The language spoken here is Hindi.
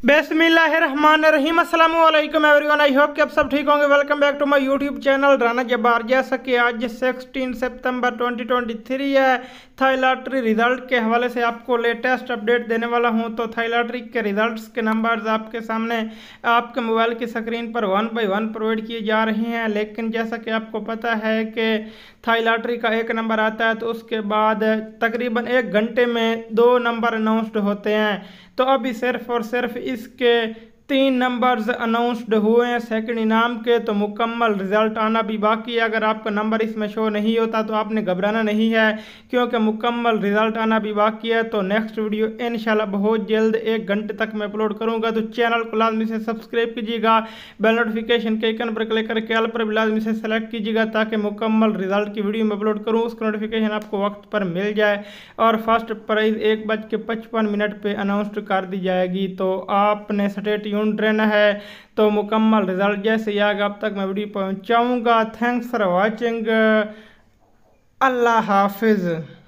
अस्सलाम एवरी वन आई होप कि आप सब ठीक होंगे welcome back to my YouTube channel Rana Jabbar जैसा कि आज 16 सितंबर 2023 है थाई लॉटरी रिजल्ट के हवाले से आपको लेटेस्ट अपडेट देने वाला हूं तो थाई लॉटरी के रिजल्ट्स के नंबर्स आपके सामने आपके मोबाइल की स्क्रीन पर वन बाई वन प्रोवाइड किए जा रहे हैं लेकिन जैसा कि आपको पता है कि थाई लॉटरी का एक नंबर आता है तो उसके बाद तकरीबन एक घंटे में दो नंबर अनाउंसड होते हैं तो अभी सिर्फ और सिर्फ इसके तीन नंबर्स अनाउंस्ड हुए हैं सेकंड इनाम के तो मुकम्मल रिज़ल्ट आना भी बाकी है अगर आपका नंबर इसमें शो नहीं होता तो आपने घबराना नहीं है क्योंकि मुकम्मल रिज़ल्ट आना भी बाकी है तो नेक्स्ट वीडियो इन बहुत जल्द एक घंटे तक मैं अपलोड करूँगा तो चैनल को लाजमी से सब्सक्राइब कीजिएगा बेल नोटिफिकेशन के आइकन पर क्लिक करके एल पर भी लाजमी से सेलेक्ट कीजिएगा ताकि मुकम्मल रिज़ल्ट की वीडियो में अपलोड करूँ उसका नोटिफिकेशन आपको वक्त पर मिल जाए और फर्स्ट प्राइज़ एक बज के पचपन मिनट पर अनाउंसड कर दी जाएगी तो आपने स्टेट न्यून ट्रेन है तो मुकम्मल रिजल्ट जैसे आगे अब तक मैं वीडियो पहुँचाऊँगा थैंक्स फॉर वॉचिंग अल्लाह हाफिज़